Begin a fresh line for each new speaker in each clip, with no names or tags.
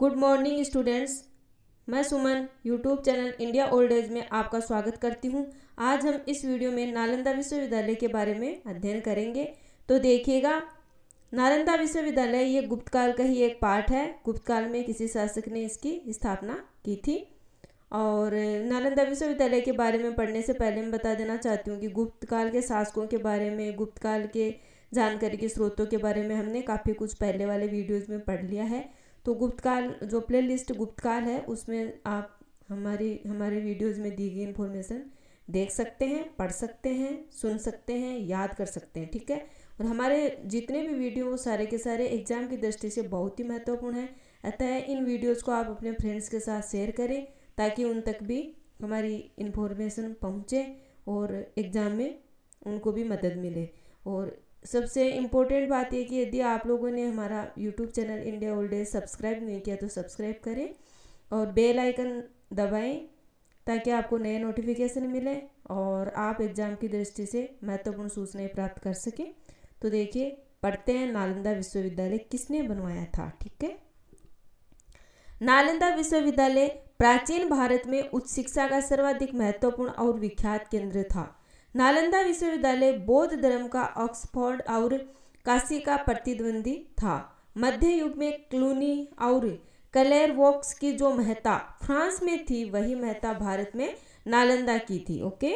good morning students मैं Suman YouTube channel India old age में आपका स्वागत करती हूँ आज हम इस वीडियो में नालंदा विश्वविद्यालय के बारे में अध्ययन करेंगे तो देखिएगा नालंदा विश्वविद्यालय ये गुप्त काल का ही एक पार्ट है गुप्त काल में किसी शासक ने इसकी स्थापना की थी और नालंदा विश्वविद्यालय के बारे में पढ़ने से पहले मैं बता देना चाहती हूँ कि गुप्त काल के शासकों के बारे में गुप्त काल के जानकारी के स्रोतों के बारे में हमने काफ़ी कुछ पहले वाले वीडियोज़ में पढ़ लिया है तो गुप्तकाल जो प्ले लिस्ट गुप्तकाल है उसमें आप हमारी हमारे वीडियोज़ में दी गई इन्फॉर्मेशन देख सकते हैं पढ़ सकते हैं सुन सकते हैं याद कर सकते हैं ठीक है और हमारे जितने भी वीडियो वो सारे के सारे एग्जाम की दृष्टि से बहुत ही महत्वपूर्ण है अतः इन वीडियोज़ को आप अपने फ्रेंड्स के साथ शेयर करें ताकि उन तक भी हमारी इन्फॉर्मेशन पहुँचे और एग्ज़ाम में उनको भी मदद मिले और सबसे इम्पोर्टेंट बात यह कि यदि आप लोगों ने हमारा YouTube channel India old subscribe नहीं किया तो सब्सक्राइब करें और बेल आइकन दबाएं ताकि आपको नए नोटिफिकेशन मिले और आप एग्ज़ाम की दृष्टि से महत्वपूर्ण सूचनाएं प्राप्त कर सकें तो देखिए पढ़ते हैं नालंदा विश्वविद्यालय किसने बनवाया था ठीक है नालंदा विश्वविद्यालय प्राचीन भारत में उच्च शिक्षा का सर्वाधिक महत्वपूर्ण और विख्यात केंद्र था नालंदा विश्वविद्यालय बौद्ध धर्म का ऑक्सफोर्ड और काशी का प्रतिद्वंदी था मध्य युग में क्लूनी और कलेर वॉक्स की जो महता फ्रांस में थी वही महता भारत में नालंदा की थी ओके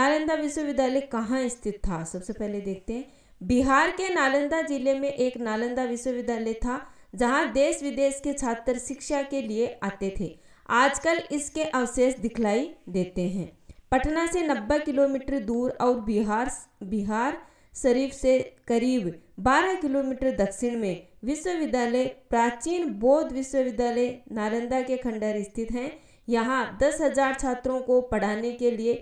नालंदा विश्वविद्यालय कहाँ स्थित था सबसे पहले देखते हैं बिहार के नालंदा जिले में एक नालंदा विश्वविद्यालय था जहाँ देश विदेश के छात्र शिक्षा के लिए आते थे आजकल इसके अवशेष दिखलाई देते हैं पटना से 90 किलोमीटर दूर और बिहार बिहार शरीफ से करीब 12 किलोमीटर दक्षिण में विश्वविद्यालय प्राचीन बौद्ध विश्वविद्यालय नालंदा के खंडहर स्थित हैं यहाँ दस हजार छात्रों को पढ़ाने के लिए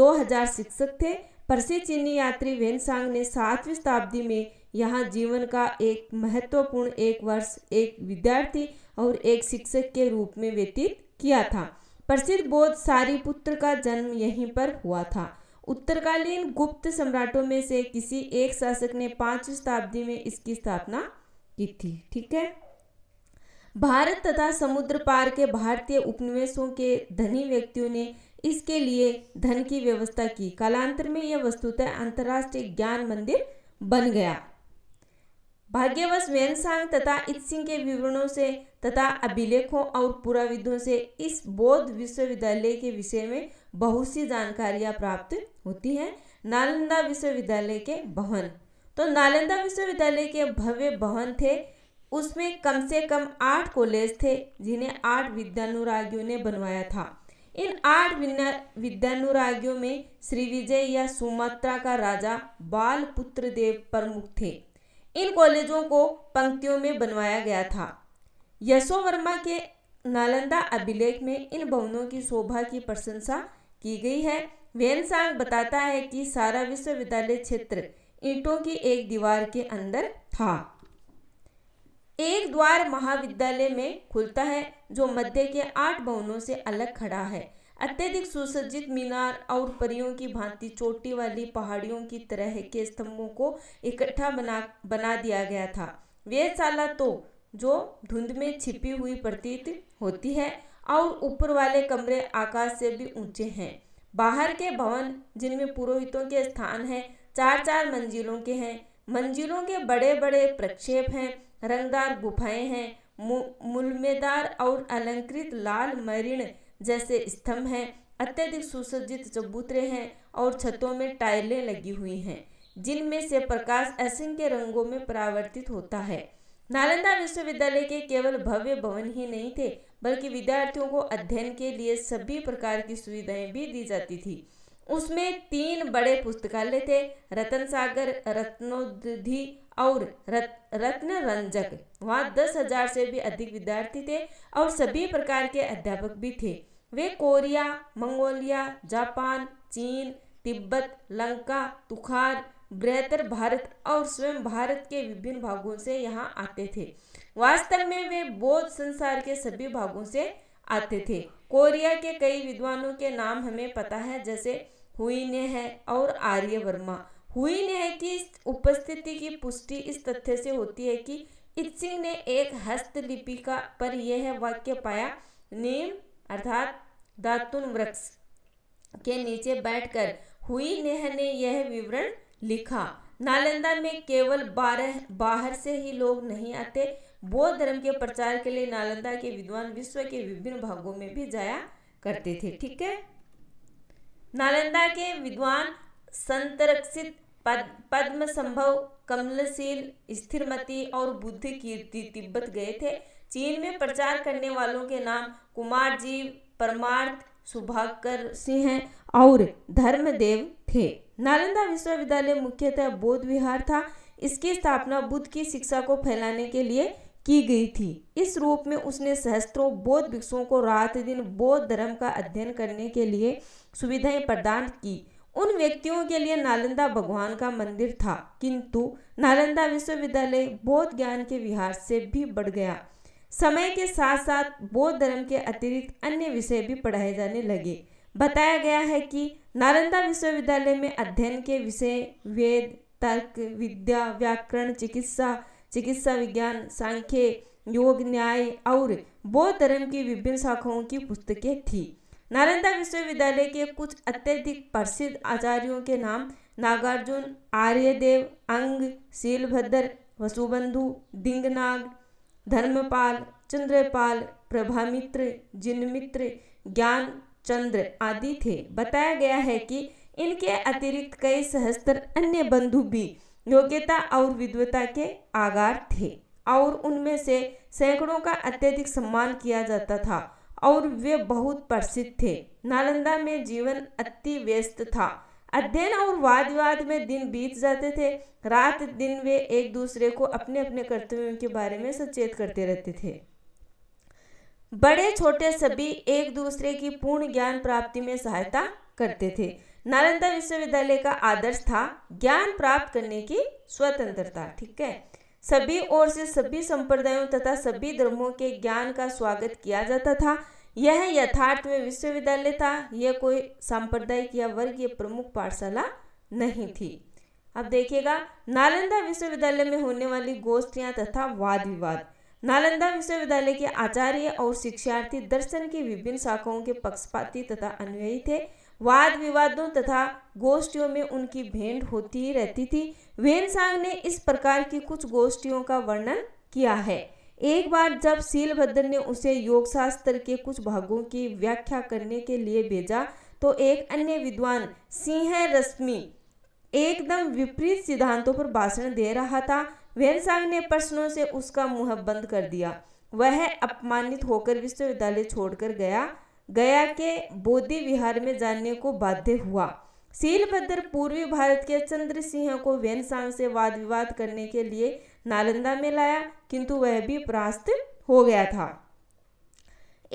2000 शिक्षक थे प्रसिद्ध चीनी यात्री वेनसांग ने सातवीं शताब्दी में यहाँ जीवन का एक महत्वपूर्ण एक वर्ष एक विद्यार्थी और एक शिक्षक के रूप में व्यतीत किया था प्रसिद्ध बौद्ध सारीपुत्र का जन्म यहीं पर हुआ था उत्तरकालीन गुप्त सम्राटों में से किसी एक शासक ने पांच शताब्दी में इसकी स्थापना की थी ठीक है भारत तथा समुद्र पार के भारतीय उपनिवेशों के धनी व्यक्तियों ने इसके लिए धन की व्यवस्था की कालांतर में यह वस्तुतः अंतर्राष्ट्रीय ज्ञान मंदिर बन गया भाग्यवश मेनसांग तथा सिंह के विवरणों से तथा अभिलेखों और पुराविदों से इस बौद्ध विश्वविद्यालय के विषय में बहुत सी जानकारियाँ प्राप्त होती हैं नालंदा विश्वविद्यालय के भवन तो नालंदा विश्वविद्यालय के भव्य भवन थे उसमें कम से कम आठ कॉलेज थे जिन्हें आठ विद्यानुरागियों ने बनवाया था इन आठ विद्यानुरागियों में श्री विजय या सुमात्रा का राजा बाल पुत्र देव प्रमुख थे इन कॉलेजों को पंक्तियों में बनवाया गया था यशो वर्मा के नालंदा अभिलेख में इन भवनों की शोभा की प्रशंसा की गई है वेनसांग बताता है कि सारा विश्वविद्यालय क्षेत्र ईंटों की एक दीवार के अंदर था एक द्वार महाविद्यालय में खुलता है जो मध्य के आठ भवनों से अलग खड़ा है अत्यधिक सुसज्जित मीनार और परियों की भांति चोटी वाली पहाड़ियों की तरह के स्तंभों को इकट्ठा बना बना दिया गया था वेधशाला तो जो धुंध में छिपी हुई प्रतीत होती है और ऊपर वाले कमरे आकाश से भी ऊंचे हैं बाहर के भवन जिनमें पुरोहितों के स्थान हैं चार चार मंजिलों के हैं मंजिलों के बड़े बड़े प्रक्षेप हैं रंगदार गुफाएं हैं मु, मुलमेदार और अलंकृत लाल मरीण जैसे स्तंभ हैं अत्यधिक सुसज्जित चबूतरे हैं और छतों में टाइलें लगी हुई हैं जिनमें से प्रकाश असंख्य रंगों में परावर्तित होता है नालंदा विश्वविद्यालय के केवल भव्य भवन ही नहीं थे बल्कि विद्यार्थियों को अध्ययन के लिए सभी प्रकार की सुविधाएं भी दी जाती थी उसमें तीन बड़े पुस्तकालय थे रतन सागर रत्नोदी और रत्न रंजक वहाँ दस हजार से भी अधिक विद्यार्थी थे और सभी प्रकार के अध्यापक भी थे वे कोरिया मंगोलिया जापान चीन तिब्बत लंका तुखार बृहत्तर भारत और स्वयं भारत के विभिन्न भागों से यहाँ आते थे वास्तव में वे बौद्ध संसार के सभी भागों से आते थे कोरिया के कई विद्वानों के नाम हमें पता है जैसे हुईने है और आर्य वर्मा हुई न्याय की उपस्थिति की पुष्टि इस तथ्य से होती है कि इत्सिंग ने एक का पर यह वाक्य पाया नीम अर्थात दातुन वृक्ष के नीचे बैठकर हुई नेह ने यह विवरण लिखा नालंदा में केवल बारह बाहर से ही लोग नहीं आते बौद्ध धर्म के प्रचार के लिए नालंदा के विद्वान विश्व के विभिन्न भागों में भी जाया करते थे ठीक है नालंदा के विद्वान संतरक्षित पद्म संभव कमलशील स्थिरमती और बुद्ध कीर्ति तिब्बत गए थे चीन में प्रचार करने वालों के नाम कुमार जी परमार्थ सुभाकर सिंह और धर्मदेव थे नालंदा विश्वविद्यालय मुख्यतः बोध विहार था इसकी स्थापना बुद्ध की शिक्षा को फैलाने के लिए की गई थी इस रूप में उसने सहस्त्रों बौद्ध भिक्षुओं को रात दिन बौद्ध धर्म का अध्ययन करने के लिए सुविधाएं प्रदान की उन व्यक्तियों के लिए नालंदा भगवान का मंदिर था किंतु नालंदा विश्वविद्यालय बौद्ध ज्ञान के विहार से भी बढ़ गया समय के साथ साथ बौद्ध धर्म के अतिरिक्त अन्य विषय भी पढ़ाए जाने लगे बताया गया है कि नालंदा विश्वविद्यालय में अध्ययन के विषय वेद तर्क विद्या व्याकरण चिकित्सा चिकित्सा विज्ञान सांख्य योग न्याय और बौद्ध धर्म की विभिन्न शाखाओं की पुस्तकें थीं नालंदा विश्वविद्यालय के कुछ अत्यधिक प्रसिद्ध आचार्यों के नाम नागार्जुन आर्यदेव अंग शीलभद्र वसुबंधु दिंगनाग धर्मपाल चंद्रपाल प्रभामित्र जिनमित्र ज्ञान चंद्र आदि थे बताया गया है कि इनके अतिरिक्त कई सहस्त्र अन्य बंधु भी योग्यता और विद्वता के आगार थे और उनमें से सैकड़ों का अत्यधिक सम्मान किया जाता था और वे बहुत प्रसिद्ध थे नालंदा में जीवन अति व्यस्त था अध्ययन और वाद विवाद में दिन बीत जाते थे रात दिन वे एक दूसरे को अपने अपने कर्तव्यों के बारे में सचेत करते रहते थे बड़े छोटे सभी एक दूसरे की पूर्ण ज्ञान प्राप्ति में सहायता करते थे नालंदा विश्वविद्यालय का आदर्श था ज्ञान प्राप्त करने की स्वतंत्रता ठीक है सभी ओर से सभी संप्रदायों तथा सभी धर्मों के ज्ञान का स्वागत किया जाता था यह यथार्थ में विश्वविद्यालय था यह कोई सांप्रदायिक या वर्गीय प्रमुख पाठशाला नहीं थी अब देखिएगा नालंदा विश्वविद्यालय में होने वाली गोष्ठियां तथा वाद विवाद नालंदा विश्वविद्यालय के आचार्य और शिक्षार्थी दर्शन की विभिन्न शाखाओं के पक्षपाती तथा अनुयायी थे वाद विवादों तथा गोष्ठियों में उनकी भेंट होती ही रहती थी वेनसांग ने इस प्रकार की कुछ गोष्ठियों का वर्णन किया है एक बार जब सीलभद्र ने उसे योगशास्त्र के कुछ भागों की व्याख्या करने के लिए भेजा तो एक अन्य विद्वान सिंह रश्मि एकदम विपरीत सिद्धांतों पर भाषण दे रहा था वेनसांग ने प्रश्नों से उसका मुंह बंद कर दिया वह अपमानित होकर विश्वविद्यालय छोड़कर गया गया के बोधि विहार में जाने को बाध्य हुआ शीलभद्र पूर्वी भारत के चंद्र सिंह को वेनसांग से वाद विवाद करने के लिए नालंदा में लाया किंतु वह भी परास्त हो गया था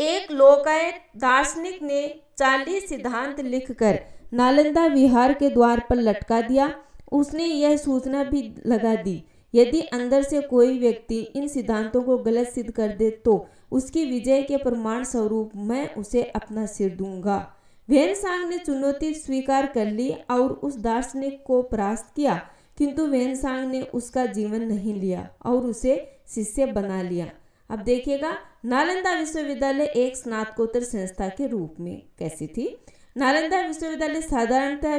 एक लोकायत दार्शनिक ने चालीस सिद्धांत लिखकर नालंदा विहार के द्वार पर लटका दिया उसने यह सूचना भी लगा दी यदि अंदर से कोई व्यक्ति इन सिद्धांतों को गलत सिद्ध कर दे तो उसकी विजय के प्रमाण स्वरूप मैं उसे अपना सिर दूंगा वेनसांग ने चुनौती स्वीकार कर ली और उस दार्शनिक को परास्त किया किंतु वेनसांग ने उसका जीवन नहीं लिया और उसे शिष्य बना लिया अब देखिएगा नालंदा विश्वविद्यालय एक स्नातकोत्तर संस्था के रूप में कैसी थी नालंदा विश्वविद्यालय साधारणतः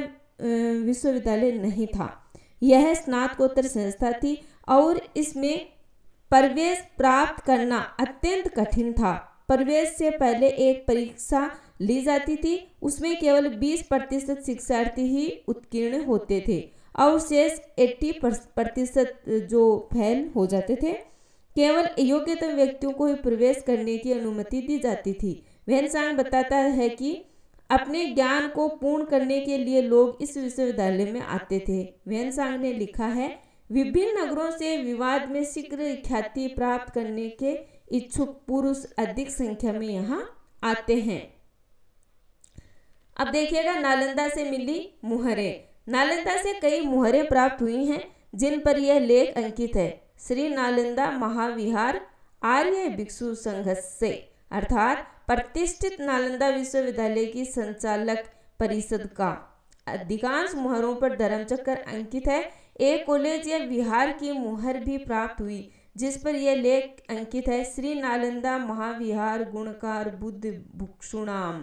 विश्वविद्यालय नहीं था यह स्नातकोत्तर संस्था थी और इसमें प्रवेश प्राप्त करना अत्यंत कठिन था प्रवेश से पहले एक परीक्षा ली जाती थी उसमें केवल 20 प्रतिशत शिक्षार्थी ही उत्कीर्ण होते थे और शेष 80 प्रतिशत जो फैल हो जाते थे केवल योग्यतम व्यक्तियों को ही प्रवेश करने की अनुमति दी जाती थी वेनसांग बताता है कि अपने ज्ञान को पूर्ण करने के लिए लोग इस विश्वविद्यालय में आते थे वेनसांग ने लिखा है विभिन्न नगरों से विवाद में शीघ्र ख्याति प्राप्त करने के इच्छुक पुरुष अधिक संख्या में यहाँ आते हैं अब देखिएगा नालंदा से मिली मुहरें नालंदा से कई मुहरें प्राप्त हुई हैं जिन पर यह लेख अंकित है श्री नालंदा महाविहार आर्य भिक्षु संघ से अर्थात प्रतिष्ठित नालंदा विश्वविद्यालय की संचालक परिषद का अधिकांश मुहरों पर धर्मचक्र अंकित है एक कॉलेज या विहार की मुहर भी प्राप्त हुई जिस पर यह लेख अंकित है श्री नालंदा महाविहार गुणकार बुद्ध भुक्षुणाम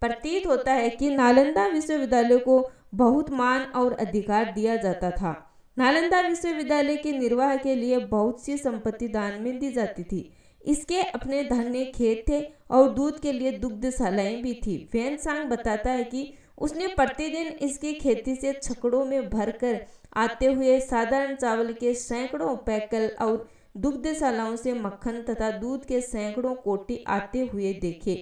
प्रतीत होता है कि नालंदा विश्वविद्यालय को बहुत मान और अधिकार दिया जाता था नालंदा विश्वविद्यालय के निर्वाह के लिए बहुत सी संपत्ति दान में दी जाती थी इसके अपने धन्य खेत थे और दूध के लिए दुग्धशालाएं भी थी फैन सांग बताता है कि उसने प्रतिदिन इसकी खेती से छकड़ों में भरकर आते हुए साधारण चावल के सैकड़ों पैकल और दुग्धशालाओं से मक्खन तथा दूध के सैकड़ों कोटी आते हुए देखे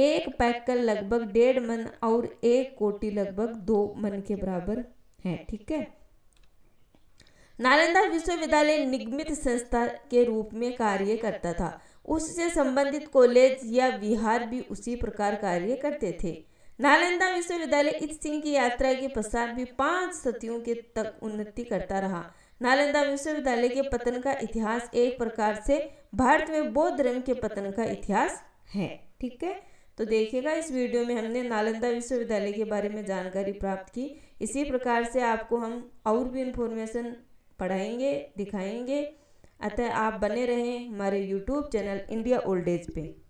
एक पैकल लगभग डेढ़ मन और एक कोटी लगभग दो मन के बराबर है ठीक है नालंदा विश्वविद्यालय निगमित संस्था के रूप में कार्य करता था उससे संबंधित कॉलेज या विहार भी उसी प्रकार कार्य करते थे नालंदा विश्वविद्यालय इस सिंह की यात्रा के पश्चात भी पांच सतियों के तक उन्नति करता रहा नालंदा विश्वविद्यालय के पतन का इतिहास एक प्रकार से भारत में बौद्ध धर्म के पतन का इतिहास है ठीक है तो देखिएगा इस वीडियो में हमने नालंदा विश्वविद्यालय के बारे में जानकारी प्राप्त की इसी प्रकार से आपको हम और भी इन्फॉर्मेशन पढ़ाएंगे दिखाएंगे अतः आप बने रहें हमारे YouTube channel India old age पे